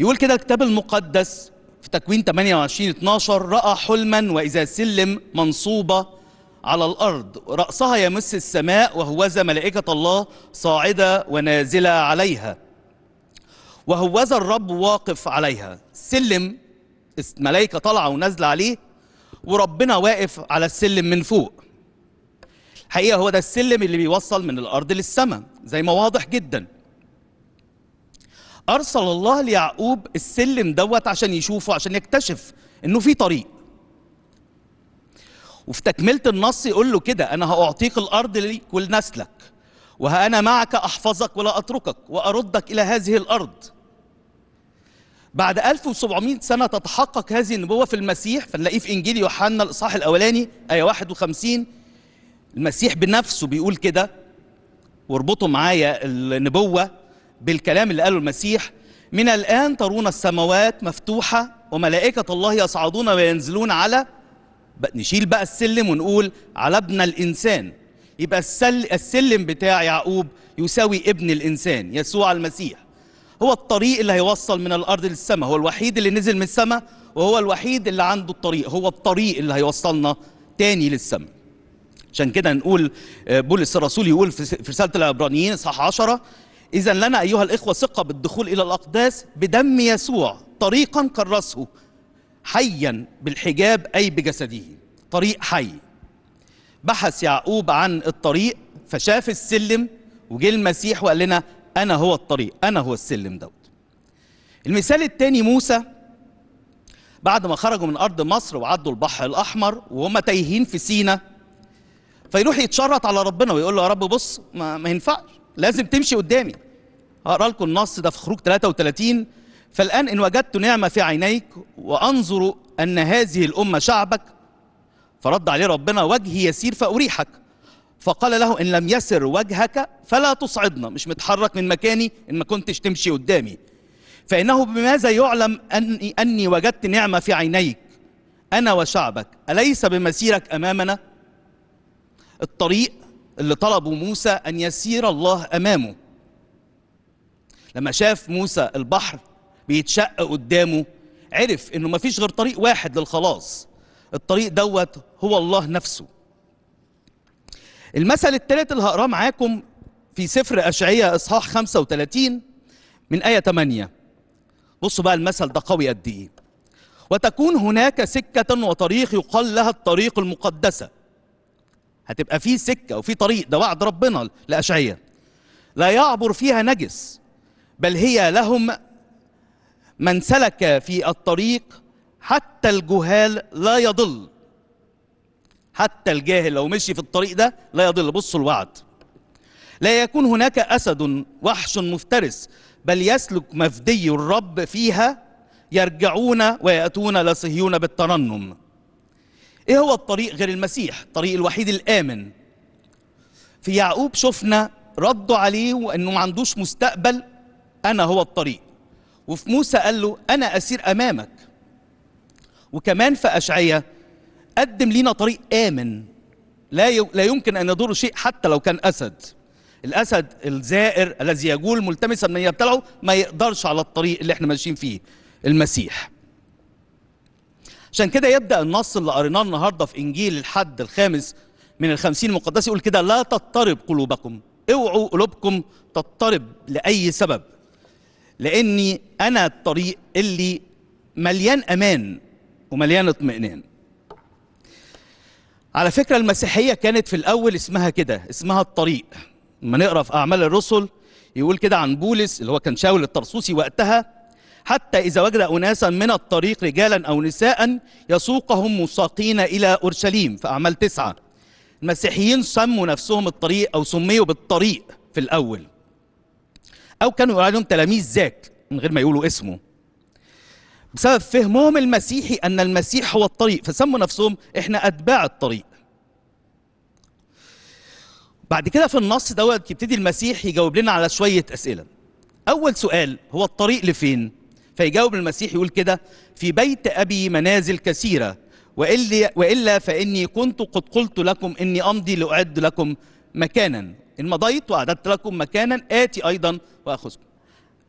يقول كده الكتاب المقدس في تكوين 28 12 رأى حلما وإذا سلم منصوبة على الأرض رأسها يمس السماء وهوذا ملائكة الله صاعدة ونازلة عليها وهوذا الرب واقف عليها سلم ملائكة طالعة ونازلة عليه وربنا واقف على السلم من فوق الحقيقة هو ده السلم اللي بيوصل من الأرض للسماء زي ما واضح جداً ارسل الله ليعقوب السلم دوت عشان يشوفه عشان يكتشف انه في طريق وفي تكمله النص يقول له كده انا هاعطيك الارض ليك ولنسلك وها انا معك احفظك ولا اتركك واردك الى هذه الارض بعد 1700 سنه تتحقق هذه النبوه في المسيح فنلاقيه في انجيل يوحنا الاصحاح الاولاني ايه 51 المسيح بنفسه بيقول كده واربطوا معايا النبوه بالكلام اللي قاله المسيح من الآن ترون السماوات مفتوحة وملائكة الله يصعدون وينزلون على نشيل بقى السلم ونقول على ابن الإنسان يبقى السل السلم بتاع يعقوب يساوي ابن الإنسان يسوع المسيح هو الطريق اللي هيوصل من الأرض للسماء هو الوحيد اللي نزل من السماء وهو الوحيد اللي عنده الطريق هو الطريق اللي هيوصلنا تاني للسماء عشان كده نقول آه، بولس الرسول يقول في رساله العبرانيين اصحاح 10 إذا لنا أيها الإخوة ثقة بالدخول إلى الأقداس بدم يسوع طريقا كرسه حيا بالحجاب أي بجسده طريق حي بحث يعقوب عن الطريق فشاف السلم وجه المسيح وقال لنا أنا هو الطريق أنا هو السلم دوت المثال الثاني موسى بعد ما خرجوا من أرض مصر وعدوا البحر الأحمر وهم تايهين في سينا فيروح يتشرط على ربنا ويقول له يا رب بص ما, ما ينفعش لازم تمشي قدامي هقرا لكم النص ده في خروج 33 فالآن إن وجدت نعمة في عينيك وأنظر أن هذه الأمة شعبك فرد عليه ربنا وجهي يسير فأريحك فقال له إن لم يسر وجهك فلا تصعدنا مش متحرك من مكاني إن ما كنتش تمشي قدامي فإنه بماذا يعلم أني, أني وجدت نعمة في عينيك أنا وشعبك أليس بمسيرك أمامنا الطريق اللي طلبوا موسى أن يسير الله أمامه لما شاف موسى البحر بيتشق قدامه عرف انه مفيش غير طريق واحد للخلاص الطريق دوت هو الله نفسه المثل الثالث اللي هقراه معاكم في سفر أشعية إصحاح 35 من آية 8 بصوا بقى المثل ده قوي قد إيه وتكون هناك سكة وطريق يقال لها الطريق المقدسة هتبقى في سكه وفي طريق ده وعد ربنا لاشعياء لا يعبر فيها نجس بل هي لهم من سلك في الطريق حتى الجهال لا يضل حتى الجاهل لو مشي في الطريق ده لا يضل بصوا الوعد لا يكون هناك اسد وحش مفترس بل يسلك مفدي الرب فيها يرجعون وياتون لصهيون بالترنم ايه هو الطريق غير المسيح الطريق الوحيد الامن في يعقوب شفنا ردوا عليه وانه ما عندوش مستقبل انا هو الطريق وفي موسى قال له انا اسير امامك وكمان في اشعيا قدم لينا طريق امن لا لا يمكن ان يضر شيء حتى لو كان اسد الاسد الزائر الذي يجول ملتمسا من يبتلعه ما يقدرش على الطريق اللي احنا ماشيين فيه المسيح عشان كده يبدا النص اللي قريناه النهارده في انجيل الحد الخامس من الخمسين المقدس يقول كده لا تضطرب قلوبكم اوعوا قلوبكم تضطرب لاي سبب لاني انا الطريق اللي مليان امان ومليان اطمئنان على فكرة المسيحية كانت في الأول اسمها كده اسمها الطريق لما نقرأ في أعمال الرسل يقول كده عن بولس اللي هو كان شاول الترصوصي وقتها حتى إذا وجد أناسا من الطريق رجالا أو نساء يسوقهم مساقين إلى أورشليم في أعمال تسعة المسيحيين سموا نفسهم الطريق أو سميوا بالطريق في الأول أو كانوا يقولوا عليهم تلاميذ ذاك من غير ما يقولوا اسمه بسبب فهمهم المسيحي أن المسيح هو الطريق فسموا نفسهم إحنا أتباع الطريق بعد كده في النص دوت يبتدي المسيح يجاوب لنا على شوية أسئلة أول سؤال هو الطريق لفين؟ فيجاوب المسيح يقول كده في بيت أبي منازل كثيرة وإلا, وإلا فإني كنت قد قلت لكم إني أمضي لأعد لكم مكانا إن مضيت وأعددت لكم مكانا آتي أيضا وأخذكم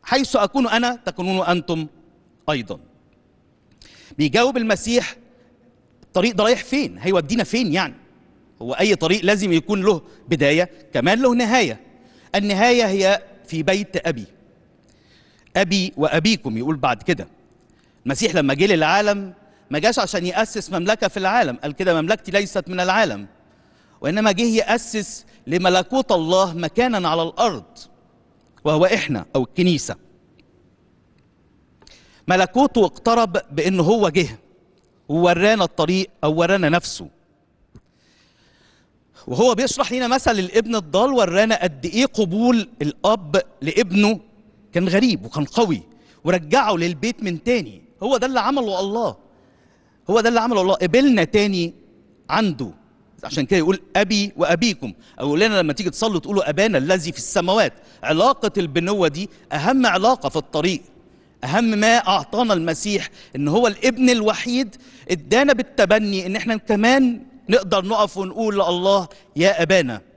حيث أكون أنا تكونون أنتم أيضا بيجاوب المسيح الطريق ده رايح فين هيودينا فين يعني هو أي طريق لازم يكون له بداية كمان له نهاية النهاية هي في بيت أبي أبي وأبيكم يقول بعد كده المسيح لما جه للعالم ما جاش عشان يأسس مملكة في العالم قال كده مملكتي ليست من العالم وإنما جه يأسس لملكوت الله مكانا على الأرض وهو إحنا أو الكنيسة ملكوته اقترب بأنه هو جه وورانا الطريق أو ورانا نفسه وهو بيشرح لنا مثل الابن الضال ورانا قد ايه قبول الاب لابنه كان غريب وكان قوي ورجعه للبيت من تاني هو ده اللي عمله الله هو ده اللي عمله الله قبلنا تاني عنده عشان كده يقول ابي وابيكم او لنا لما تيجي تصلوا تقولوا ابانا الذي في السماوات علاقه البنوه دي اهم علاقه في الطريق اهم ما اعطانا المسيح ان هو الابن الوحيد ادانا بالتبني ان احنا كمان نقدر نقف ونقول لله يا ابانا